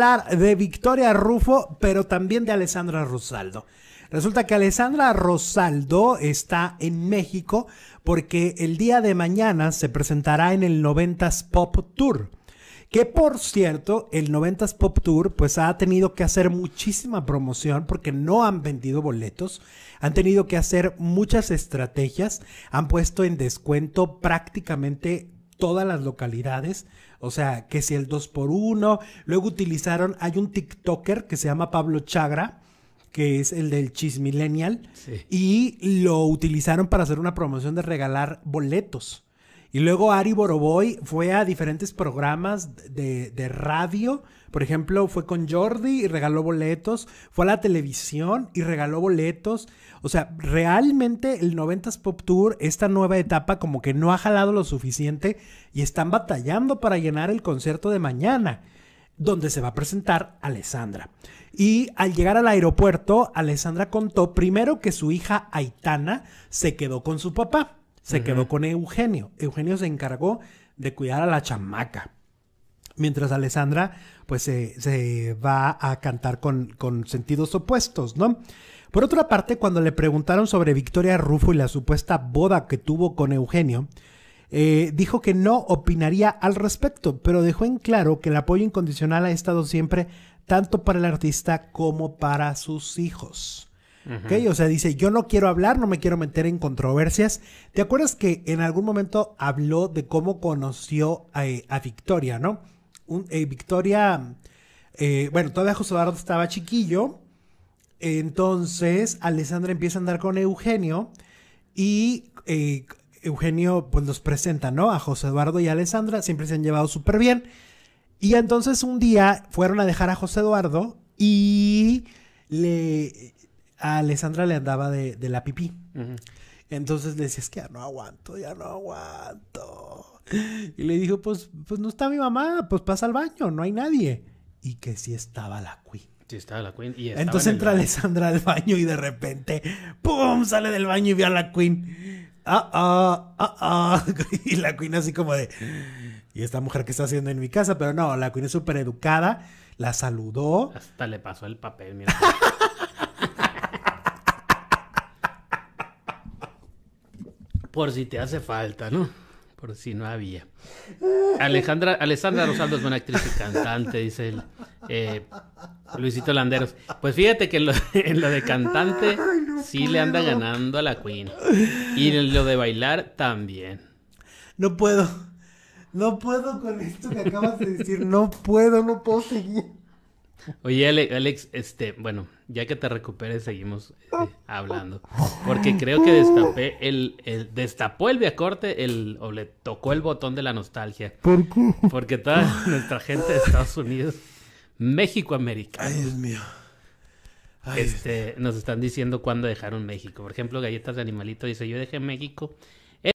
hablar de Victoria Rufo, pero también de Alessandra Rosaldo. Resulta que Alessandra Rosaldo está en México porque el día de mañana se presentará en el 90s Pop Tour. Que por cierto, el 90s Pop Tour pues ha tenido que hacer muchísima promoción porque no han vendido boletos, han tenido que hacer muchas estrategias, han puesto en descuento prácticamente todas las localidades. O sea, que si el 2x1. Luego utilizaron, hay un TikToker que se llama Pablo Chagra, que es el del Chismillennial, y lo utilizaron para hacer una promoción de regalar boletos. Y luego Ari Boroboy fue a diferentes programas de, radio. Por ejemplo, fue con Jordi y regaló boletos. Fue a la televisión y regaló boletos. O sea, realmente el 90s Pop Tour, esta nueva etapa, como que no ha jalado lo suficiente y están batallando para llenar el concierto de mañana, donde se va a presentar Alessandra. Y al llegar al aeropuerto, Alessandra contó primero que su hija Aitana se quedó con su papá se quedó con Eugenio. Eugenio se encargó de cuidar a la chamaca. Mientras Alessandra, pues, se, se va a cantar con, sentidos opuestos, ¿no? Por otra parte, cuando le preguntaron sobre Victoria Rufo y la supuesta boda que tuvo con Eugenio, eh, dijo que no opinaría al respecto, pero dejó en claro que el apoyo incondicional ha estado siempre tanto para el artista como para sus hijos. O sea, dice, yo no quiero hablar, no me quiero meter en controversias. ¿Te acuerdas que en algún momento habló de cómo conoció a, Victoria, ¿no? Eh, Victoria, eh, bueno, todavía José Eduardo estaba chiquillo. Entonces, Alessandra empieza a andar con Eugenio y eh, Eugenio pues los presenta, ¿no? A José Eduardo y a Alessandra, siempre se han llevado súper bien. Y entonces un día fueron a dejar a José Eduardo y le a Alessandra le andaba de, la pipí. Entonces le decía, es que ya no aguanto, ya no aguanto. Y le dijo, pues, pues no está mi mamá, pues pasa al baño, no hay nadie. Y que sí estaba la Queen. Sí estaba la Queen. Entonces entra Alessandra al baño y de repente, ¡pum! sale del baño y ve a la Queen. Ah, ah, ah, ah. Y la Queen así como de, ¿y esta mujer que está haciendo en mi casa? Pero no, la Queen es súper educada, la saludó. Hasta le pasó el papel, mira. Por si te hace falta, ¿no? Por si no había. Alejandra, Alessandra Rosaldo es buena actriz y cantante, dice eh, Luisito Landeros. Pues fíjate que en lo, de cantante sí le anda ganando a la Queen. Y en lo de bailar también. No puedo. No puedo con esto que acabas de decir. No puedo, no puedo seguir. Oye, Alex, este, bueno, ya que te recuperes, seguimos eh, hablando. Porque creo que destapé el, destapó el viacorte el, o le tocó el botón de la nostalgia. ¿Por qué? Porque toda nuestra gente de Estados Unidos, México América, Ay, Dios mío. este, nos están diciendo cuándo dejaron México. Por ejemplo, Galletas de Animalito dice, yo dejé México